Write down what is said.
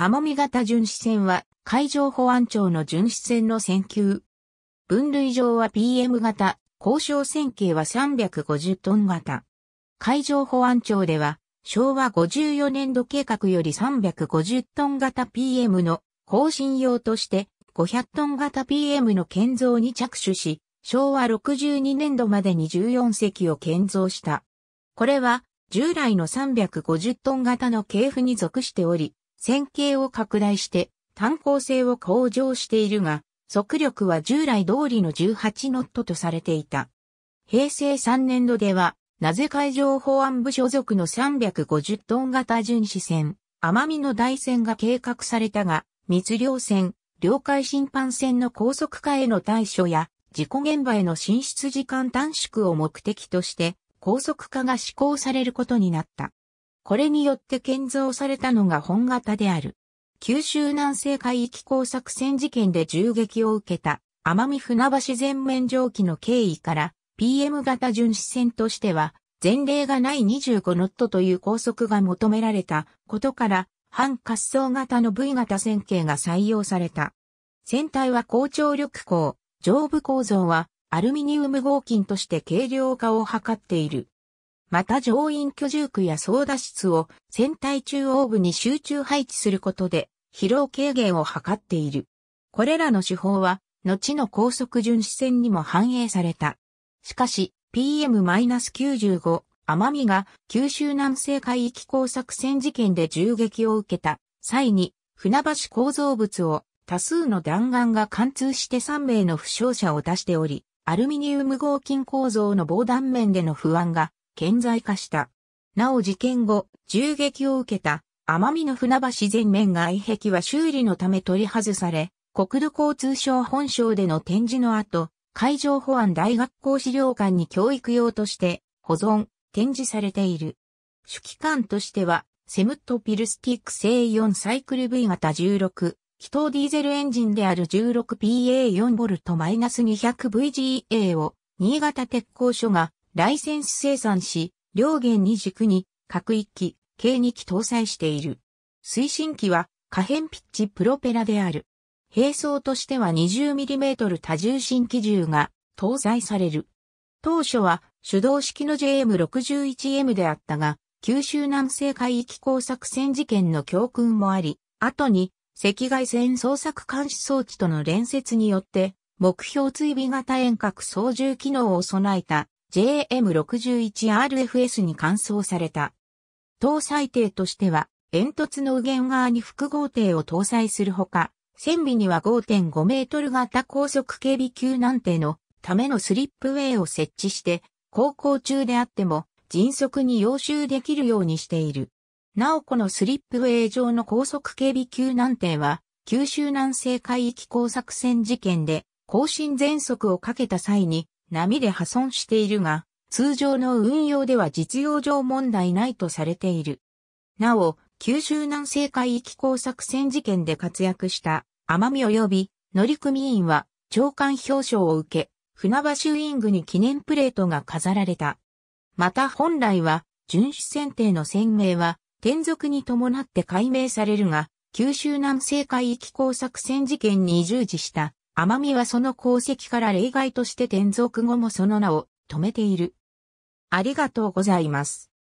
奄美型巡視船は海上保安庁の巡視船の船級。分類上は PM 型、交渉船系は350トン型。海上保安庁では昭和54年度計画より350トン型 PM の更新用として500トン型 PM の建造に着手し、昭和62年度までに14隻を建造した。これは従来の350トン型の系譜に属しており、線形を拡大して炭鉱性を向上しているが、速力は従来通りの18ノットとされていた。平成3年度では、なぜ海上保安部所属の350トン型巡視船、奄美の大船が計画されたが、密漁船、領海審判船の高速化への対処や、事故現場への進出時間短縮を目的として、高速化が施行されることになった。これによって建造されたのが本型である。九州南西海域工作戦事件で銃撃を受けた奄美船橋全面蒸気の経緯から PM 型巡視船としては前例がない25ノットという高速が求められたことから半滑走型の V 型船形が採用された。船体は高張力鋼、上部構造はアルミニウム合金として軽量化を図っている。また上院居住区や操舵室を船体中央部に集中配置することで疲労軽減を図っている。これらの手法は、後の高速巡視船にも反映された。しかし、PM-95 奄美が九州南西海域工作船事件で銃撃を受けた際に船橋構造物を多数の弾丸が貫通して3名の負傷者を出しており、アルミニウム合金構造の防弾面での不安が顕在化した。なお事件後、銃撃を受けた奄美の船橋全面外壁は修理のため取り外され、国土交通省本省での展示の後、海上保安大学校資料館に教育用として保存、展示されている。主機関としては、セムットピルスティック製4サイクル V 型16、気筒ディーゼルエンジンである 16PA4V-200VGA を新潟鉄鋼所がライセンス生産し、両弦に軸に、各1機、計2機搭載している。推進機は、可変ピッチプロペラである。並走としては 20mm 多重新機銃が搭載される。当初は手動式の JM61M であったが、九州南西海域工作戦事件の教訓もあり、後に赤外線捜索監視装置との連接によって、目標追尾型遠隔操縦機能を備えた JM61RFS に換装された。搭載艇としては、煙突の右舷側に複合艇を搭載するほか、船尾には5.5メートル型高速警備級難艇のためのスリップウェイを設置して、航行中であっても迅速に要収できるようにしている。なおこのスリップウェイ上の高速警備級難艇は、九州南西海域工作船事件で、更新全速をかけた際に、波で破損しているが、通常の運用では実用上問題ないとされている。なお、九州南西海域工作船事件で活躍した奄美及び乗組員は長官表彰を受け、船橋ウィングに記念プレートが飾られた。また本来は、巡視船艇の船名は、転属に伴って解明されるが、九州南西海域工作船事件に従事した奄美はその功績から例外として転属後もその名を止めている。ありがとうございます。